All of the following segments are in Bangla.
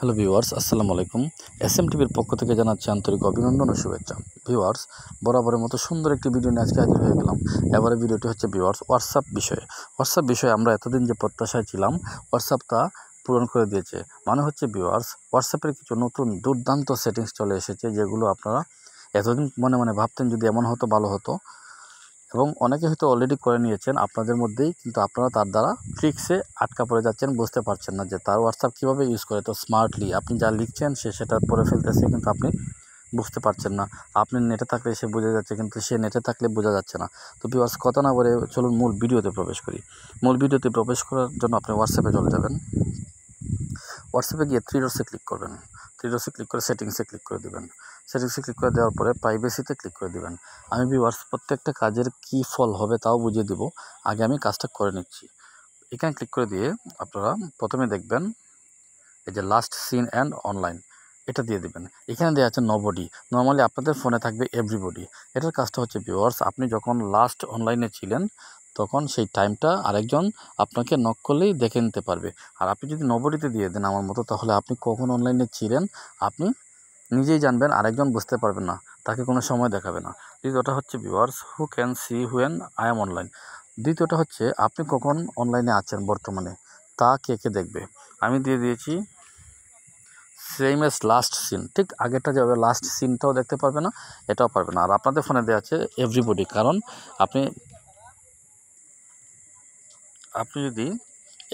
হ্যালো ভিউয়ার্স আসসালামু আলাইকুম এস এম টিভির পক্ষ থেকে জানাচ্ছি আন্তরিক অভিনন্দন ও শুভেচ্ছা ভিউয়ার্স বরাবরের মতো সুন্দর একটি ভিডিও নিয়ে আজকে হাজির হয়ে গেলাম এবারে ভিডিওটি হচ্ছে ভিউয়ার্স হোয়াটসঅ্যাপ বিষয়ে হোয়াটসঅ্যাপ বিষয়ে আমরা এতদিন যে প্রত্যাশায় ছিলাম হোয়াটসঅ্যাপটা পূরণ করে দিয়েছে মানে হচ্ছে ভিউয়ার্স হোয়াটসঅ্যাপের কিছু নতুন দুর্দান্ত সেটিংস চলে এসেছে যেগুলো আপনারা এতদিন মনে মনে ভাবতেন যদি এমন হতো ভালো হতো এবং অনেকে হয়তো অলরেডি করে নিয়েছেন আপনাদের মধ্যেই কিন্তু আপনারা তার দ্বারা ট্রিক্সে আটকা পড়ে যাচ্ছেন বুঝতে পারছেন না যে তার হোয়াটসঅ্যাপ কীভাবে ইউজ করে তো স্মার্টলি আপনি যা লিখছেন সে সেটা পরে ফেলতেছে কিন্তু আপনি বুঝতে পারছেন না আপনি নেটে থাকলে সে বোঝা যাচ্ছে কিন্তু সে নেটে থাকলে বোঝা যাচ্ছে না তো পিওয়ার্স কথা না বলে চলুন মূল ভিডিওতে প্রবেশ করি মূল ভিডিওতে প্রবেশ করার জন্য আপনি হোয়াটসঅ্যাপে চলে যাবেন হোয়াটসঅ্যাপে গিয়ে থ্রি ডোর্সে ক্লিক করবেন থ্রিডসে ক্লিক করে সেটিংসে ক্লিক করে দেবেন সেটিংসে ক্লিক করে দেওয়ার পরে প্রাইভেসিতে ক্লিক করে দেবেন আমি ভিওয়ার্স প্রত্যেকটা কাজের কি ফল হবে তাও বুঝিয়ে দেব আগে আমি কাজটা করে নিচ্ছি এখানে ক্লিক করে দিয়ে আপনারা প্রথমে দেখবেন এই যে লাস্ট সিন অ্যান্ড অনলাইন এটা দিয়ে দেবেন এখানে দেওয়া আছে নবডি নর্মালি আপনাদের ফোনে থাকবে এভরিবডি এটার কাজটা হচ্ছে ভিওয়ার্স আপনি যখন লাস্ট অনলাইনে ছিলেন তখন সেই টাইমটা আরেকজন আপনাকে নক করলেই দেখে নিতে পারবে আর আপনি যদি নবরীতে দিয়ে দেন আমার মতো তাহলে আপনি কখন অনলাইনে ছিলেন আপনি নিজেই জানবেন আরেকজন বুঝতে পারবেন না তাকে কোনো সময় দেখাবে না দ্বিতীয়টা হচ্ছে viewers who can see when I am online দ্বিতীয়টা হচ্ছে আপনি কখন অনলাইনে আছেন বর্তমানে তা কে কে দেখবে আমি দিয়ে দিয়েছি সেম এস লাস্ট সিন ঠিক আগেরটা যাবে লাস্ট সিনটাও দেখতে পারবে না এটাও পারবে না আর আপনাদের ফোনে দেওয়া আছে এভরিবডি কারণ আপনি আপনি যদি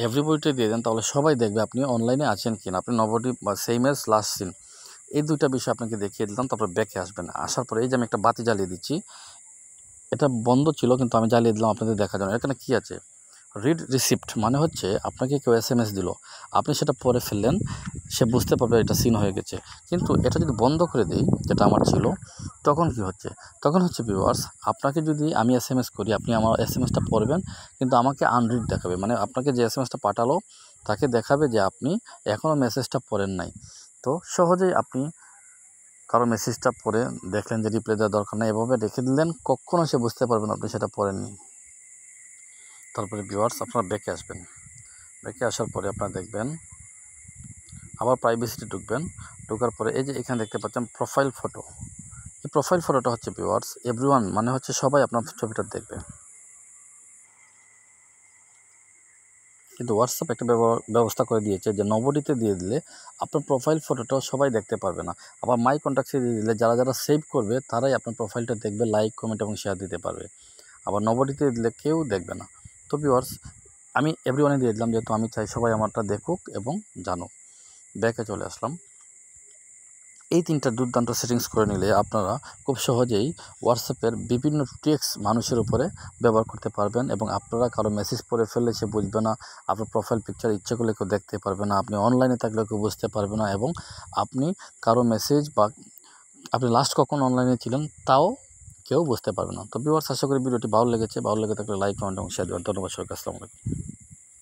এভরিবডিতে দিয়ে দেন তাহলে সবাই দেখবে আপনি অনলাইনে আছেন কি না আপনি নবটি বা সেম এস লাস্ট সিন এই দুইটা বিষয় আপনাকে দেখিয়ে দিলাম তারপরে ব্যাকে আসবেন আসার পরে এই যে আমি একটা বাতি জ্বালিয়ে দিচ্ছি এটা বন্ধ ছিল কিন্তু আমি জ্বালিয়ে দিলাম আপনাদের দেখার জন্য এখানে কী আছে রিড রিসিপ্ট মানে হচ্ছে আপনাকে কেউ এস এম এস দিল আপনি সেটা পরে ফেললেন সে বুঝতে পারবে এটা সিন হয়ে গেছে কিন্তু এটা যদি বন্ধ করে দিই যেটা আমার ছিল তখন কি হচ্ছে তখন হচ্ছে ভিউয়ার্স আপনাকে যদি আমি এস এম এস করি আপনি আমার এস এম এসটা পড়বেন কিন্তু আমাকে আনরিড দেখাবে মানে আপনাকে যে এস এম এসটা পাঠালো তাকে দেখাবে যে আপনি এখনও মেসেজটা পড়েন নাই তো সহজেই আপনি কারো মেসেজটা পড়ে দেখলেন যে রিপ্লাই দেওয়ার দরকার নেই এভাবে রেখে দিলেন কখনও সে বুঝতে পারবেন আপনি সেটা পড়েননি তারপরে ভিউয়ার্স আপনারা ব্যাকে আসবেন ব্যাকে আসার পরে আপনারা দেখবেন আবার প্রাইভেসিটি ঢুকবেন ঢোকার পরে এই যে এখানে দেখতে পাচ্ছেন প্রোফাইল ফটো এই প্রোফাইল ফটোটা হচ্ছে ভিউয়ার্স এভরিওয়ান মানে হচ্ছে সবাই আপনার ছবিটা দেখবে কিন্তু হোয়াটসঅ্যাপ একটা ব্যবস্থা করে দিয়েছে যে নবডিতে দিয়ে দিলে আপনার প্রোফাইল ফটোটাও সবাই দেখতে পারবে না আবার মাই কন্ট্যাক্টে দিয়ে দিলে যারা যারা সেভ করবে তারাই আপনার প্রোফাইলটা দেখবে লাইক কমেন্ট এবং শেয়ার দিতে পারবে আবার নবডিতে দিলে কেউ দেখবে না তো ভিওয়ার্স আমি এভরি ওয়ানে দিয়ে দিলাম যেহেতু আমি চাই সবাই আমারটা দেখুক এবং জানুক ব্যাকে চলে আসলাম এই তিনটা দুর্দান্ত সেটিংস করে নিলে আপনারা খুব সহজেই হোয়াটসঅ্যাপের বিভিন্ন ট্রিক্স মানুষের উপরে ব্যবহার করতে পারবেন এবং আপনারা কারো মেসেজ পড়ে ফেললে সে বুঝবে না আপনার প্রোফাইল পিকচার ইচ্ছে করলে কেউ দেখতে পারবে না আপনি অনলাইনে থাকলে কেউ বুঝতে পারবে না এবং আপনি কারো মেসেজ বা আপনি লাস্ট কখন অনলাইনে ছিলেন তাও কেউ বুঝতে পারবে না তো বিবার শাসকের ভিডিওটি ভালো লেগেছে ভালো লেগে থাকলে লাইক কমেন্ট এবং শেয়ার দেওয়ার ধন্যবাদ সবাইকে আসসালামু আলাইকুম